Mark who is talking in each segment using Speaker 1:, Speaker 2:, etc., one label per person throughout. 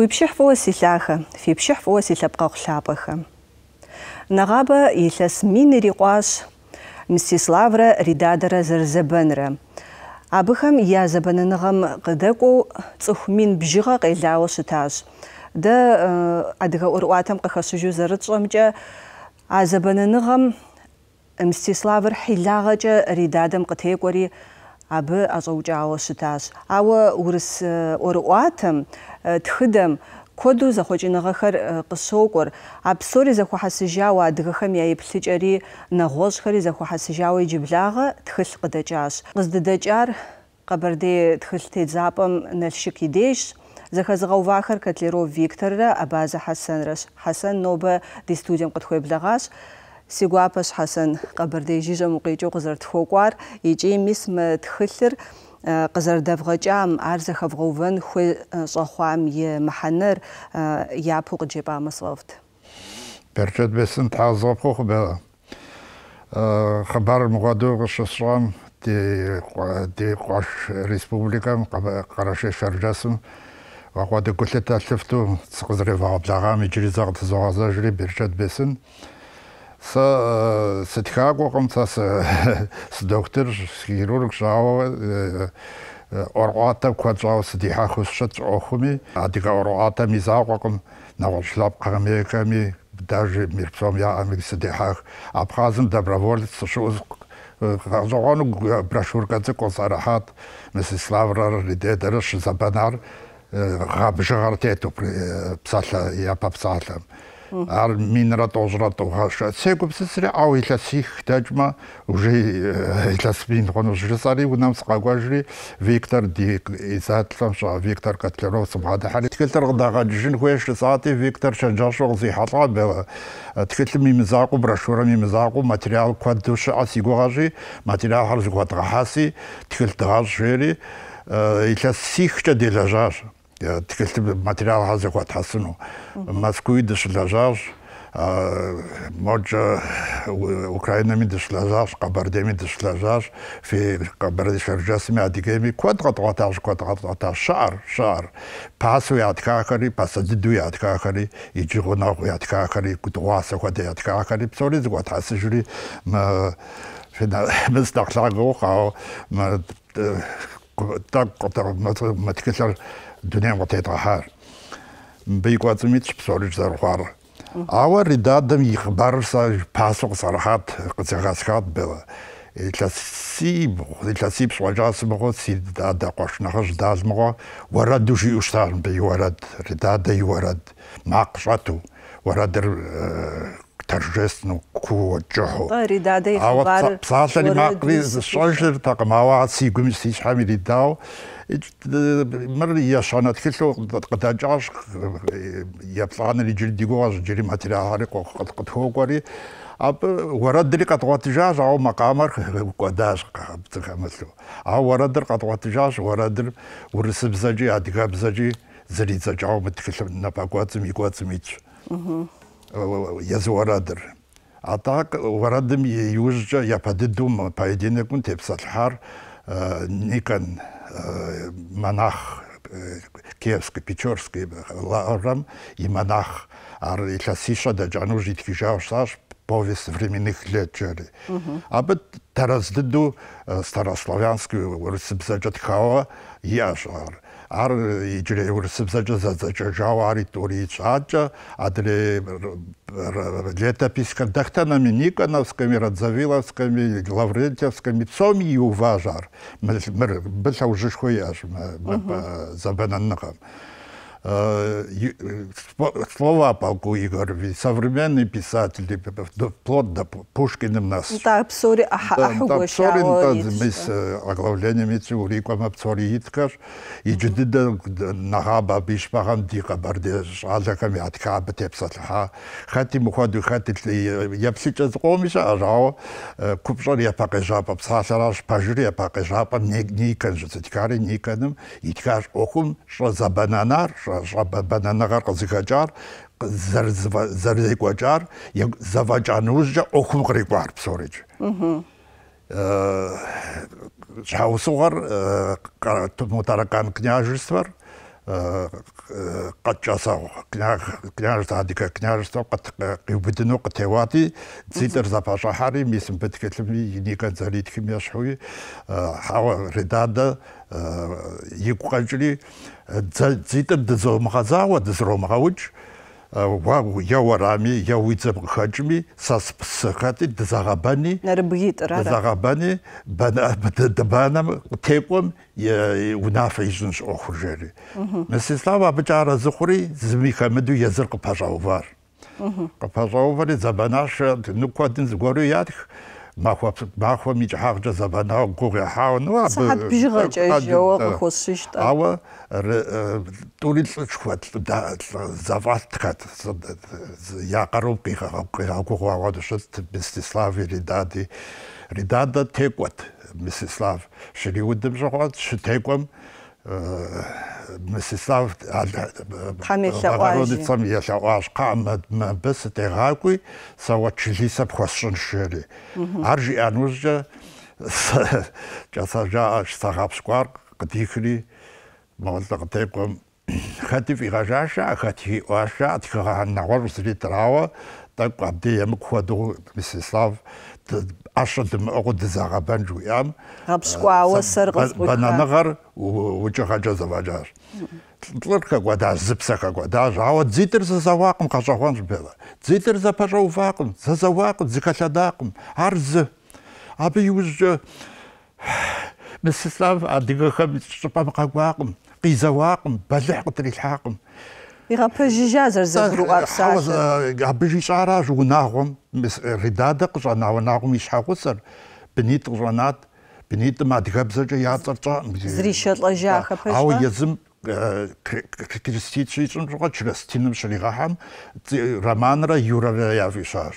Speaker 1: Уипщыхь фӀыуэ силъахэ, фипщыхь фӀыуэ си лъэпкъэгъулъапӀэхэм. Нэгъабэ илъэс мин ирикъуащ Мстиславрэ Ридадэрэ Зэрызэбэнрэ. Абыхэм я зэбэныгъэм къыдэкӀуэу цӀыху мин бжыгъэ щытащ. Дэ э, а Ридадэм абы ӀэщӀэукӀауэ щытащ. Ауэ урыс ӀуэрыӀуатэм, тхыдэм, куэду зэхъуэкӀыныгъэхэр къыщокӀуэр. А псори зэхуэхьэсыжауэ адыгэхэм я еплъыкӀэри, нэгъуэщӀхэри зэхуэхьэсыжауэ иджыблагъэ тхылъ къыдэкӀащ. къыздыдэкӏар Къэбэрдей тхылъ тедзапӀэм Налшык и дежщ. Зэхэзыгъэувахэр Котлеров Викторрэ Абазэ Хьэсэнрэщ. Хьэсэн нобэ ди студием къытхуеблэгъащ Сигуапэ шъхьэсэн Къэбэрдей жыжьэм укъекӏэу къызэрытхокӏуар мис мы тхылъыр э, къызэрыдэвгъэкӏам ар зэхэвгъэувэн и э, мыхьэнэр э, япэу къыджепӏамэ сфӏэфт.
Speaker 2: Перчэт бесын тхьазгъэпхъу хъубэ. Хъыбар мыгъуэдэу къыщысщӏам ди къуэш республикэм Къэрэшей Шэрджэсым гулъытэ лъыфту с сетхагоком с с доктор хирург жао э, э, орвата квацаус дихахусша цохуми адига орвата мизагоком навшлап кармеками даже мирцом я амигс дихах абхазм доброволец шуз разогону э, брошюркаце консарахат месиславрар лидедерш забанар габжарте то псалла я папсалам ар минра тожра тохаша цегупсэсре ау илас их дажма уже илас бин хонжрасари унам сагважри виктор ди изатлам ша виктор катлерос бада хали тгэлтер гдага джин хуэш сати виктор ша жашогзи хатла бе тгэлтим им заку брашура им заку материал квадуш аси гуражи материал харж гуатра хаси тгэлтер жери илас сихча дилажаш თქეს მასალა ხაზე ყოთას ნუ მას გვიდეს ლაჟარ ა მოჯა უკრაინა მიდეს ლაჟარ ყაბარდე მიდეს ლაჟარ ფე ყაბარდე შერჯასმე ადიგები კვადრატ ყოთას კვადრატ ყოთას შარ შარ პასვე ათქახარი პასაძე დუი ათქახარი იჯღონა ყო ათქახარი კუტვასა ყოთე ათქახარი ფსორი ყოთას ჟური მ შენ და მის დახლაგო ხა მ ما تكسر الدنيا وطيتها حال بيكواتي مي تشبسو على جزار خوار عاور رضا دم يخبر باسوق صراحات قلت غاسكات بيضا تلاسيب تلاسيب سواجا سمغو سيد دادا قوش نخش داز مغو ورد دوشي اشتار بي ورد رضا دي ورد ورد таржественно куоджохо
Speaker 1: ридадей хабар псалани макри сошер
Speaker 2: такмава сигум сишами ридау мер яшанат хило кдаджаш яплана лижилдигоаш жили материалари кохоткотхогори اب وردري قطوة تجاج أو مقامر قداش قابت خمسلو أو وردر قطوة تجاج وردر ورسب زجي أدقاب زجي زريد زجاو متكلم نبا قواتم يقواتم يتش езуарадыр. Атак варадым еюжжа япады дума поединекун тепсалхар э, никан э, монах э, Киевской, Печорской лаврам и монах. Ар и ласиша да джану жит кижавшаш повесть временных лет чери. А бы тараздыду старославянскую русибзаджат хава яжар. არ იჯრე უერსებსაჭა ზაჭა ჟავარი ტური ჩაჭა ადრე летописька дахтанами Никоновскими, Радзавиловскими, Лаврентьевскими, цом и уважар. Мы, мы, мы, мы, мы, мы, мы, мы, Э, э, слова полку Игореве, современные писатели, типа, вплоть до Пушкина нас.
Speaker 1: Да, псори, аха, да, псори, ну, да, мы э, с
Speaker 2: оглавлением эти уриком псори иткаш, и джиди да нагаба бишпагам дика барде шазаками откаба тепсатха. Хати мухаду хати, я сейчас комиша, а жао, купшар я пакажапа, псасараш пажури я пакажапа, не канжу, цитькари, не канем, иткаш окум, что за бананар, что бананыгъэр къызыхэкӏар зэрызекӏуэкӏар зэфӏэкӏа нэужькӏэ ӏуэхум кърикӏуар псорэкӏ. Щхьэусыгъуэр Мутаракан княжествэр კაჭასა კნარს ადიკა კნარს და ყიბდნო ყთევადი ციტერ ზაფაშაჰარი მის ბეთქეთლი ინიკა ზალითქი მიაშხვი ჰავა რედადა იყვაჭლი ციტერ დზომღაზავა დზრომღაუჭ ويورامي يويتب خجمي ساس بسخاتي دزاغباني نربيت راه دزاغباني بنا دبانا تيقوم ونافع يجنش أخرجري مسيسلاوا بجارة زخري زمي خمدو يزرق بجاوفار قبجاوفاري زباناش نكوادن ятх махва махва мич хагжа забана гуга хауну а ава турил чхват да завалткат я каруб киха гуга агад шот бестислави ридади ридада текват мисислав шри удем жоват ш теквам მსესავ ხამეშაყაში ხამია შაყაში ხამად მაბეს თერაკი საუჩილი საფხასონშელი არჟი ანუჟა ჯასაჟა სტაგაბსკარ გდიხლი მოლდაგ თეპომ ხათი ფიღაშაშა ხათი ვაშა თხა ნაღორს დიტრავა და ყადი ემქვა დო მსესავ عشرة أقود زعبان جو يام
Speaker 1: غب سكوا آه، سرغس بنا نغر
Speaker 2: وجه حاجة زواجار تلركا قودا زبسكا قودا عاود زيتر زواقم قشاوان جبيلا زيتر زباشا وفاقم زواقم زكاشا داقم عرز أبي يوجه مسلاف أدقهم شباب قواقم قيزواقم بلح قطري الحاقم
Speaker 1: يغبجي جازر زبرو أرسال حوز
Speaker 2: غبجي شعرا جوناغم ردادة قجا ناوناغم يشحاغوسر بنيت قجانات بنيت ما دغبزجا ياترتا زريشت
Speaker 1: لجاخا بجا أو يزم
Speaker 2: كريستيتشيشن جوغا تشرستينم شريغاهم رمانرا يورا يافيشار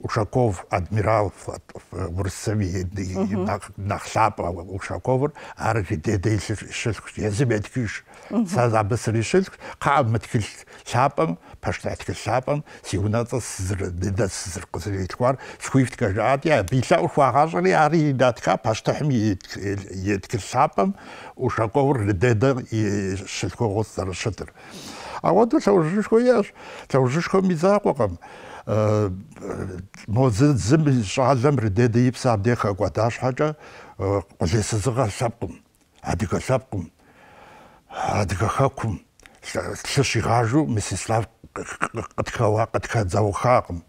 Speaker 2: Ушаков адмирал вұрсавиеді Ушаков архитеді шілк езімет күш сазабы сыры шілк қамыт кіл сапым паштат кіл сапым сиунаты сызыр деда сызыр қызыр етқар я еткіл шапам, э, Ушаков деда шілк а вот мозын зым шаалам рдеде ипсап деха гуадаш хача э, лесызыга шапкум адыга шапкум адыга хакум шишигажу мисислав кытхава кытха завухакым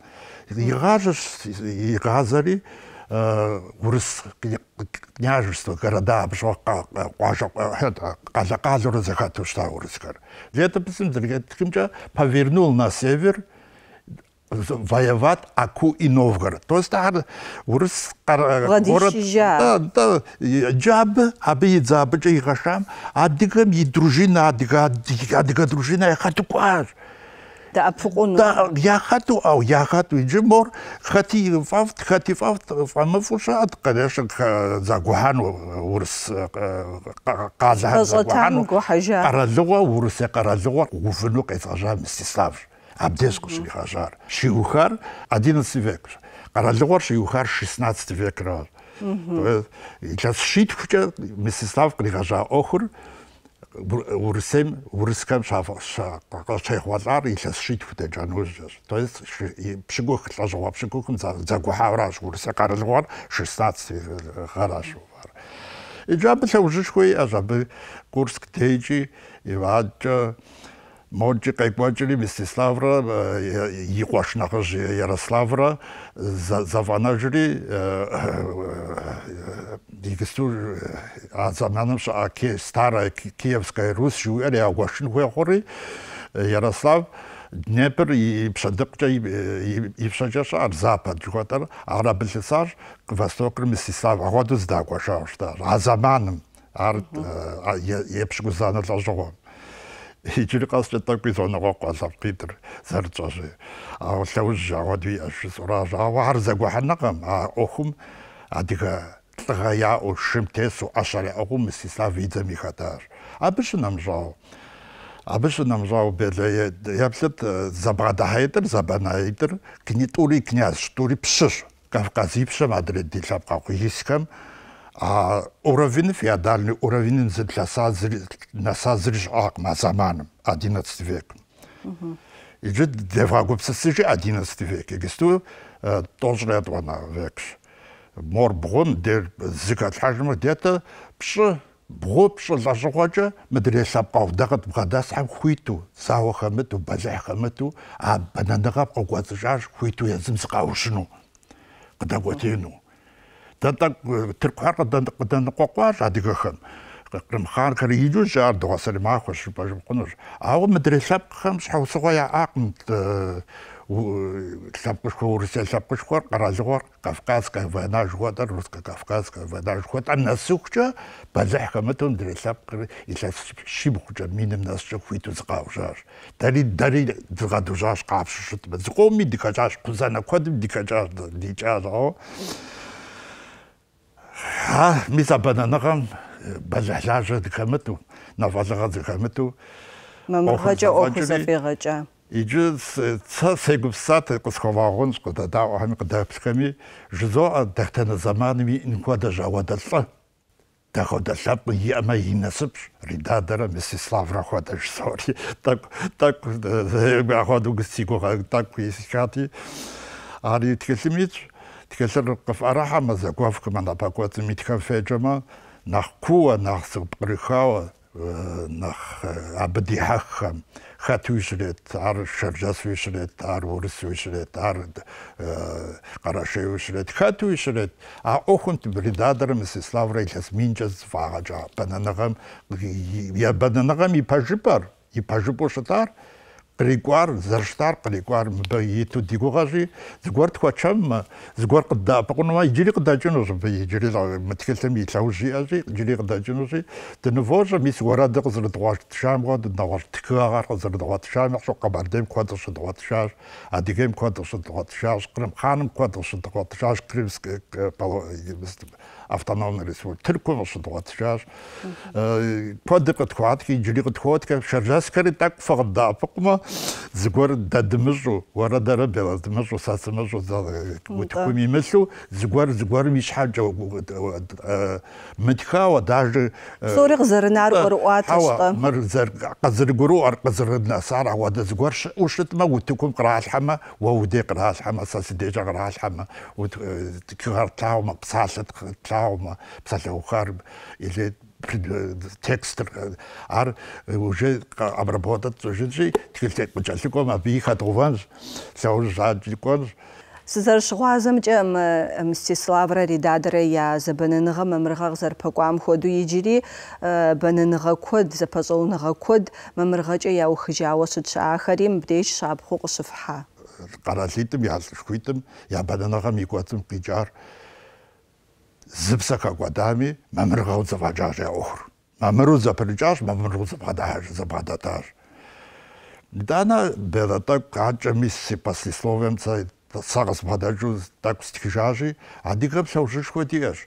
Speaker 2: игажыш игазари э, урыс княжество города обжоққа казаказ урызыха тушта урыскар летописым дыргеткимча повернул на север воевать Аку и Новгород. То есть урыс город... Да, да. Джаб, абид за абиджи хашам, адыгам и дружина, адыга, адыга дружина, я хочу куаш. Да, апфугон. Да, я хочу, а я хочу, и джимор, хати фафт, хати фафт, фама фушат, конечно, за гуану урс, казахан, за гуану. Каразуа урс, каразуа, урсе, каразова, гуфину, кайфажа, мстиславш. ამ დისკუსი ხაზარ შიუხარ 11 ვეკს ყარალიღوار შიუხარ 16 ვეკრო ეს შიტქჭა მისისტავ კრიხაშა ოხურ ურსემ ურსკან შაფსა ყაყაშეხვაზარ ეს შიტქდე ჯანოზეს то есть შიგოხ ლაზო вообще кухом за за гуаврас ურსა ყარალიღوار 16 ხარაშო ეჯაბ შეუშხვი აზაბ კურსკ თეიჯი ევაჭა მოჭი ყეკვაჭრი მისტისლავრა იყვაშნახოს იაროსლავრა ზავანაჟრი დიგესტუ აზამანოს აკე სტარა კიევსკაი რუს ჟუერე აგვაშნ ხეხორი იაროსლავ днепр и псадакча и и псаджаш ар запад жуатар арабелсар квастокрми сисав агадус дагваша ашта разаман ар епшгу занадлажого هيجلقاس لطاك بيزون غوقا سرقيتر سرتاجي او لوجا ودي اش سراجا وعرزا وحنقم اخم عندك تغيا او شمتس واشر اخم سيسا فيدا ميخاتاش ابش نمجاو ابش نمجاو بلا يابلت زبغا دهايتر زبانايتر كني توري كنياز توري بشش كافقازي بشم عدل دي لابقا قيسكم а уровень феодальный уровень для созри на созриш акма заман 11 век и же девагубса сижи 11 век и гесту э, тоже на этого на век мор брон дер зикатлажм дета пш бропш лажгоча мэдрэ сапкав дагат бгада сам хуйту сахахмату базахмату а бананагап кокуатжаш хуйту язым сқаушну кдагатину тандаг тэр хуарга тандаг тандаг гогвар адигэхэн قرم خان كان يجون شهر دوا سنة ما خش باش بقنوش أو مدرسة خمس حوصوا يا عاقم سابقش خور سابقش خور قراز خور قفقاز كفانا جوات الروسكا قفقاز كفانا جوات أنا سوكشا بزح كمتون مدرسة إلا شبخشا مين الناس شكويتو زقاوشاش داري داري زغادوشاش قابششت بزقومي ديكاجاش قزانا كود ديكاجاش ديكاجاش мизабэнэныгъэм бэлыхьлажьэ дыхэмыту, нэфӏэлӏыгъэ дыхэмыту. Мамыгъэкӏэ ӏуэху зэфӏигъэкӏа. Иджы сэ сегупсат къысхуэвагъунщ, къыдэдаӏуэхэми къыдэплъхэми, жызоӏэ дэтэнэ зэманым иӏэн хуэдэщ ауэдэлӏэ. Даходэ лъэпкъ иӏэмэ и насыпщ Ридадэрэ Мисиславрэ хуэдэщ сори. Тӏэкӏу э, тӏэкӏу апхуэдэу къыстигугъэ тӏэкӏу исхати. Ари тхылъым итщ. тэгэхээр араха маза гофк манда пакуац митхафэджма нах куа нах сурбрихао нах абдихах хатүшрэт ар шаржасүшрэт ар урсүшрэт ар карашэүшрэт хатүшрэт а охунт бридадрымс славрэлэс минчэс фагажа бананагам я бананагам и пажипар и пажипошатар рикӏуар зэрыщтӏар къырикӏуар иту дигугъэщи зыгуэр тхуэчэммэ, зыгуэр къыддэӏэпыкъунумэ, иджыри къыдэкӏынущ мыбы, иджыри мы тхылъым и лъэужь иӏэщи, иджыри къыдэкӏынущи, дынывощӏэ мис уэрэдыр къызэрыдгъуэтышам хуэдэ, нэгъуэщӏ тхыгъэр къызэрыдгъуэтышам яхъщу къэбэрдейм куэд къыщыдгъуэтышащ, адыгейм куэд къыщыдгъуэтышащ, Кърым хъаным куэд къыщыдгъуэтышащ, Крымск э, автономный республик тэргүй болшод угатчааш подыкт хуатки жилигт Сейчас, скорее, так фагда пакма згор дадмжу ворадара беладмжу сасмжу утхуми мислу згор згор миш хаджа мтхава даже сорг зарнар уатшта мар зар قزر قرو ار قزر النصارى вот с وشت ما وتكم قرا только وودي قرا الحما ساس ديجا قرا الحما وتكهر تاو ما بصالت تاو trauma, псалъэухар или текст ар уже обработат жинжи тхилтек мчаликом аби хатгуванж лауж жаджиконж
Speaker 1: сызэрыщыгъуазэмкӏэ мстиславрэ редадэрэ я зэбэныгъэ мамыргъэгъу зэрыпэкӏуам хуэдэу иджыри бэныгъэ куэд зэпэщӏэуныгъэ куэд мамыргъэкӏэ яухыжауэ щытщ ахэри мыбдеж щабгъу къыщыфхьэ
Speaker 2: къэралитӏым я лӏышхуитӏым я бэныгъэм и кӏуэцӏым къикӏар ზბსაკა გვადამი მამრღავ ზვაჯაჟე ოხ მამრო ზაფრიჯაშ მამრო ზბადაჟ ზბადათარ დანა ბერატა კაჭმის სიპასი სლოვენცა საღას ბადაჟუ დაკსტიჟაჟი ადიგებს აუშშხვეტიაშ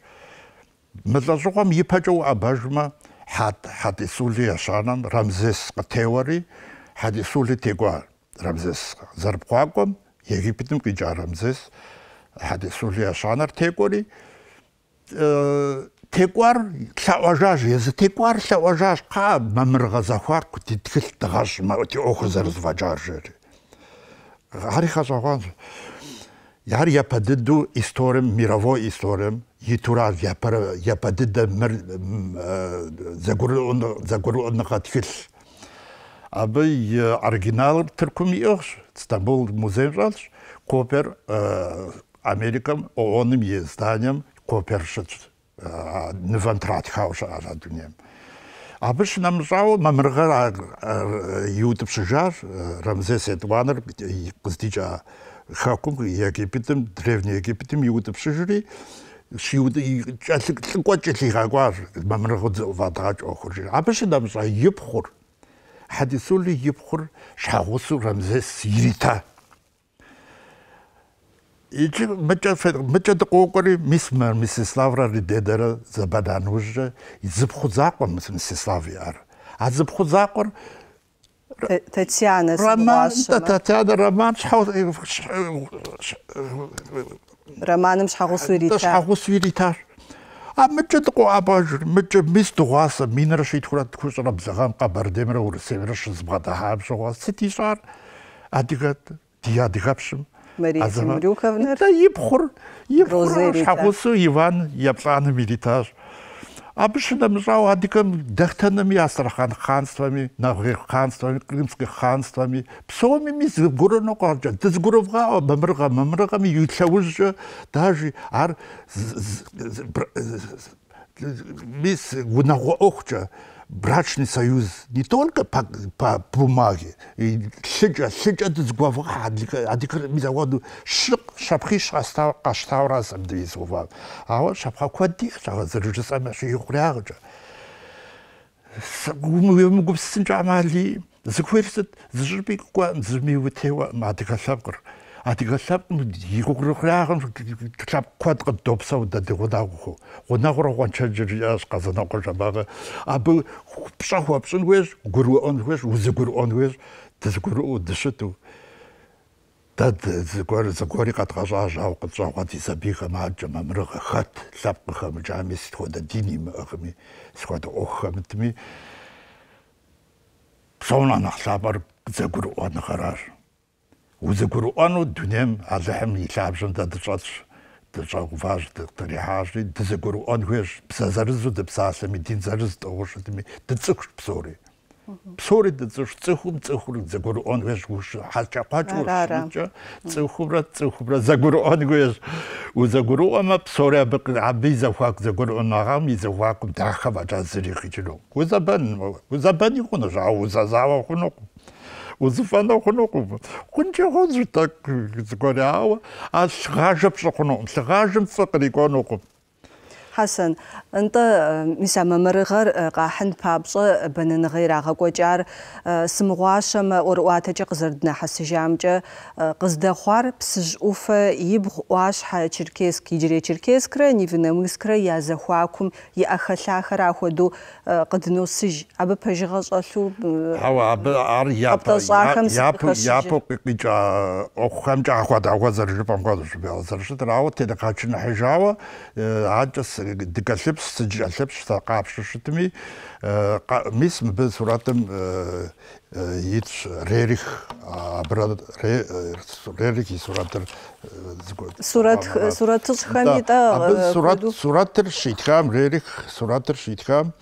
Speaker 2: მელაშოყამ იფაჭო აბაჟმა ჰატ ჰატი სულია შანამ რამზეს ყთევარი ჰადი სული თეგვა რამზეს ზარბყვაკო ეგიპტიმ კი ჯარამზეს ჰადი სულია შანარ თეგორი Э, текуар hla'uaxax yêzı tekuar lha'uaxax kha memırğe zexuak'u ti txılh мировой Абы э, копер э, Америкам, ООНым коопершит нэвэнтрат хауша ара дүнем. Абыш нам жау мамырға ютып шыжар Рамзес Эдванер қыздича хакум Египетім, древний Египетім ютып шыжыри. Шиуды жасық лыгочы лигагуар мамырға вадагач оқыр. Абыш нам жау еп хур. Хадисули еп хур шағусу Рамзес Сирита. იქ მეჭე მეჭე დოკური მისმარ მისესლავრარი დედერა ზაბადანუჟე იზფხუძაყო მისესლავიარ აზფხუძაყო
Speaker 1: ტეციანას
Speaker 2: რომანტა ტეციანა რომანც ხო რომანამ შაგოსვირიტა შაგოსვირიტა ა მეჭე დო აბაჟი მეჭე მის დღასა მინერში თქურა თქურა ბზღამ ყაბარდემრა ურ სევრაშ ზბადა ჰაბშო ვასიტიშარ ადიგა დიადიგაფშმ
Speaker 1: Мария Тимрюковна. Да, ипхур, ипхур, шахусу
Speaker 2: Иван Япланым Эритаж. Обычно мжал адиком дехтанами, Астрахань ханствами, Нагих ханствами, Крымских ханствами. Псоми мис гурно корджа, дыз гуровга, мамрга, мамргами, ючавужжа, даже ар мис гунагуохча. брачный союз не только по, по бумаге. И сейчас, сейчас с глава, адикар мизаводу шық шапхи шаштауразым дейзуға. Ауа шапха кwadдих шағыз режиссама шиюхряғыжа. Умуем губсын жамали. Зыкверсит, зыжбик куан, зыжмиу тева, мадикасабгыр. Зыжбик адигасап игогрохрахм тап квадро допсав да дегодагхо гонагрохан чажир яс казана кошабага абы псахвапсын гуэс гуру онгуэс узгуру онгуэс дзгуру дшуту тад згуар згуари катгаша жав кытсан кат исабиха маджа мамрыга хат лапкыха мжамис тхода диним охми схода охамтми сонан ахлабар згуру онгарар وذكروا دونام على لحم يلعب جندا دشاتش دجاغوفاج دطريحاج دذكروا أن واش بسا زرز دبسا سمي دين زرز دوش دمي دتسكش بصوري بصوري دتسكش تسخم تسخور ذكروا أن واش وش حاجة قاجو تسخورا تسخورا ذكروا أن واش وذكروا أما بصوري بق عبي زواك ذكروا أن غامي زواك متاع خبا جازري خيجلو وزبان وزبان يكون جاو وزازاو خنوكم uzufana khunokhuva khunchekho zvitakzikori hawa asikaje psakhuno msikaje msakari kwanokuva
Speaker 1: حسن انت مسام آه، مرغر آه، قاحن بابص آه، بنن غير غقوجار ما اورواته قزردنا حس قزد قزدخوار بسج اوف يبغواش حا تشركيسك يجري تشركيسكرا نيفنمسكرا يا زخواكم يا اخلاخرا خدو قدنو سج ابي بجغصلو
Speaker 2: هو ار يا يا يا بقيجا اوخمجا خدا غزر جبان غزر بيزر شتراوت تدقاچن حجاوه عجس дикалепс сыжалепс тақапшышытми мис бі суратым э, э, ич рерих абра э, рерих и суратыр сурат сураты хамита сурат суратыр шитхам рерих суратыр шитхам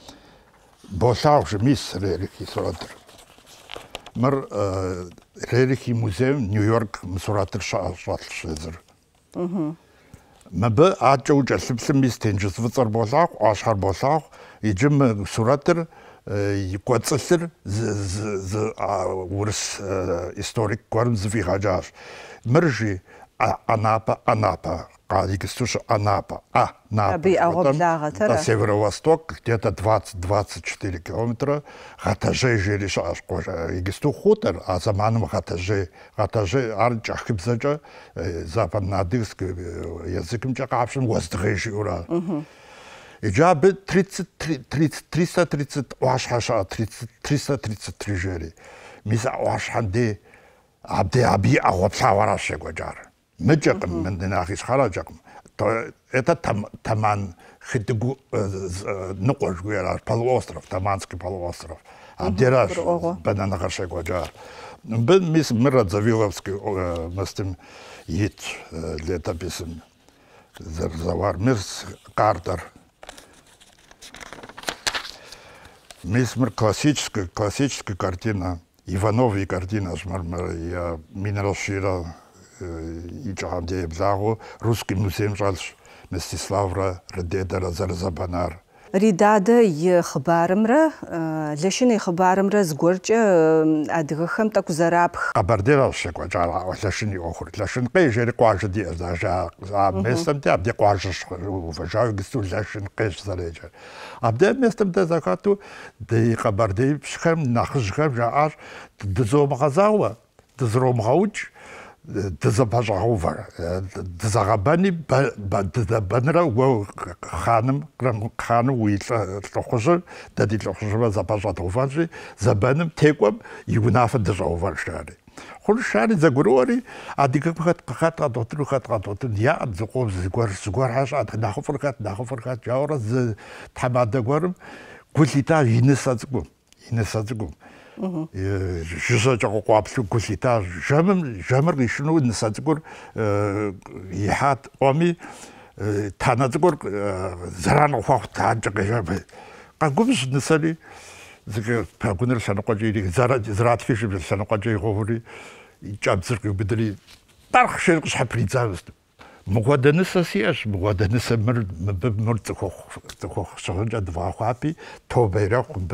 Speaker 2: болавшы мис рерих и суратыр мыр рерих и музей нью йорк суратыр шалшалшызыр мбы аачуу жалбсан тэнжис вцар болоох ашхар болоох ижим суратыр квацсыр з з а урс э, историк кварм звихажаш мыржи ა ანაპა ანაპა ყალიგისტუშ ანაპა ა ნაპა
Speaker 1: და
Speaker 2: სევერო-ვოსток где-то 20-24 км ხათაჟე ჟერის აღკვეჟა იგისტუ ხუტერ ა ზამანმ ხათაჟე ხათაჟე არ ჭახიბზაჭა ზაპანადივსკ ეზიკმჭა ყაფშიმ ვასდღეში ура ეჯაბ 333 ვაშაშა 333 ჟერი მისა ვაშანდი აბდე აბი აღვაფსავარაშე გვაჯარ Мы нычакым менден ахиш харачакым это там таман хитигу э, э, нукош гуяр полуостров таманский полуостров а абдераш бенен ахаше гожар бен мис мират завиловский мы с э, мастым ит летописым завар мирс картер мис мир классическая классическая картина Иванов и картина, я минерал Э, ижагам дебзагу русский музей жалш Мстиславра редедара зарзабанар.
Speaker 1: Ридада и хабарымра, э, лешин и хабарымра сгорча э, адыгэхэм таку зарапх.
Speaker 2: Абардерал шеква жала, лешин и охур. Лешин кэй жери куажа диэза, а местом те абде куажа уважаю гисту лешин кэш зареча. Абде местом те закату, да и хабардей пшхэм, нахышхэм жа аж дзомгазауа, дзромгауч. دزبجعوفر دزغباني بدبنرا و خانم قرم خانو وي لخجر دادي لخجر زبجعوفر زبانم تيكوب يوناف دزعوفر شاري خل شاري زغوري اديك بخات قخات قدوتر خات قدوتر يا زقوب زغور زغور هاش اد ناخو فرقات ناخو فرقات جاور تحمد غورم كل تا ينسات قوم ينسات قوم э жисачаго коапсу кусита жамэм жамэр гышну насацгур э яат оми э, танацгур э, заран ухах таанжга гагумс насали зэгэ пагунэр санагч ири зара зрат фиш санагч ихори ичабзэр гүбдэри тарх шэргэш хаприцаавс მოგვადენეს ასიაში მოგვადენეს მერ მერ ძხო ძხო ძა два ხაპი თობერა ხუბ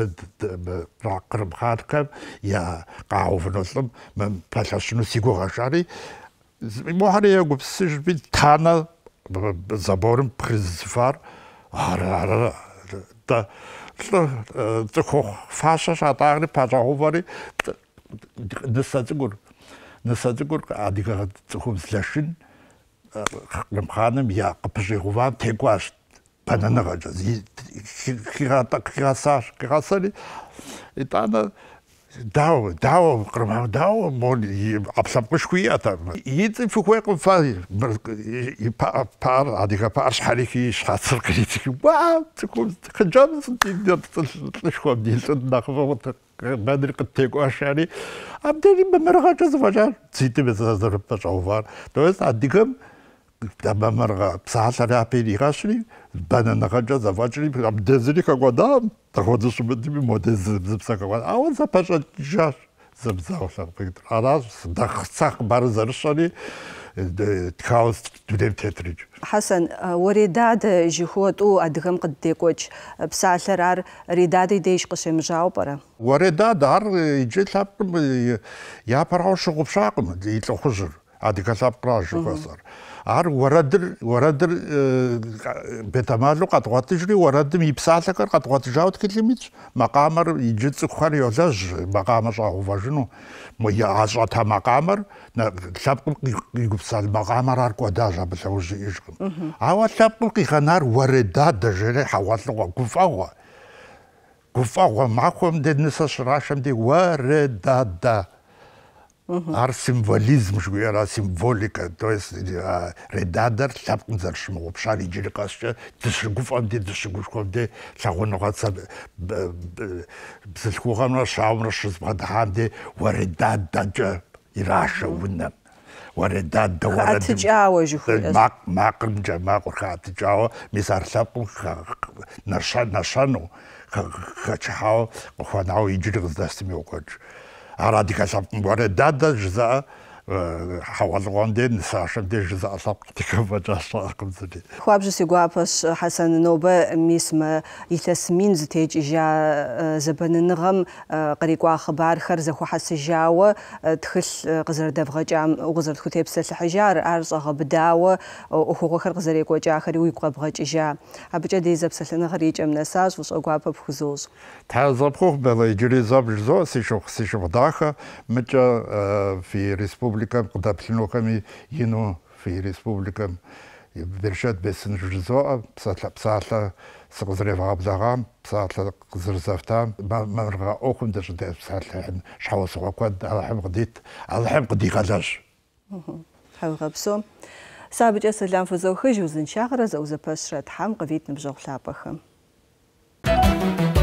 Speaker 2: ბაკრმ ხარკა ია ყაუვნოსლო მე ფასაშნუ სიგურაშარი მოხარია გუფსიჟბი თანა ზაბორმ პრიზვარ არა არა და ძხო ფასა შატარი პაჟაუვარი დესაცგურ დესაცგურ ადიგა ძხო ძლაშინ ხანემ ია ყფჟიღვა თეკვას ბანანა გაჟა ზი ხირატა ხასას ხასალი ეტანა დაო დაო ყრმა დაო მონი აბსაპუშქია და იცი ფუქვე ყფა პა პა ადიხა პარს ხალიხი შაცრ კრიტიკი ვა თქო ხჯამს და შხო დილს და ხვოთ ბადრი ყთეკვაშარი ამდენი მერღაჭა ზვაჟა ციტი მეზა ზრპა ჟოვარ თოეს ადიგამ тамамарга псаалариапи ирашри бананагажа завачри ам дезри кагвадам тагода шубадими моде зыбса кагвад а он запаша жаш зыбзаусар пигдр арас дахсах бар заршани تخاوس تودم تترج
Speaker 1: حسن ورداد جهود او ادغم قد دیکوچ ар ار رداد ديش قشم جاو برا
Speaker 2: ورداد ار جيت لاب يا براو شغب شاقم ديت خجر عر وردر وردر بتمالو قد غطجري وردم يبسالك قد غطجاوت كلميتش مقامر يجد سكخر يولاج مقامر شاهو فاجنو ميا عشرة مقامر لابقل يبسال مقامر عر قداجا بسوجي إجغم عوا لابقل قيخانار ورداد دجري حوالو قفاوا قفاوا معكم دي نسا شراشم دي ورداد
Speaker 1: არ სიმბოლიზმში
Speaker 2: ვიარ არ სიმბოლიკა то есть редадар шапкнзар шмоб шари жирқасча дисгуфанди дисгушконде шагонугаца бисхухана шаумрашс бадханди варедадача ираша уна варедад варедачаважи хуяс мак макрмжа макрхатчао мисарлапу наша нашану хачао хванау иджирдастими окач ale, adică să, oare da, deci, da, حوالغوندين ساشم دي جزاء سبقتكم وجاشاكم زبي
Speaker 1: خواب جسي قوابش حسن نوبة ميسما يتسمين زتيج إجا زبن النغم قريقوا خبار خرزة خو حس جاوة تخل قزر دفغة جام وغزر تخوتيب سلس حجار عرصة غبداوة وخو خر قزر يقوا جاخر ويبقى بغة إجا أبجا دي زب سلسل نغري جام نساج وصو قوابة بخزوز
Speaker 2: تحزب بلا يجري زب جزو سيشوخ سيشوخ داخة مجا اه، في ريسبوبليك республикам кылдапчынокам ино фи республикам бершат псатла жызоа псаатла сыкызыревагабдагам псаатла кызырзавтам мамырга окум даже да псаатла шавасуга куад алахам
Speaker 1: Сабит я кыдик фазохы, жузын сабыкӏэ зауза пасшрат хам гвит тхьам къывитӏ Thank you.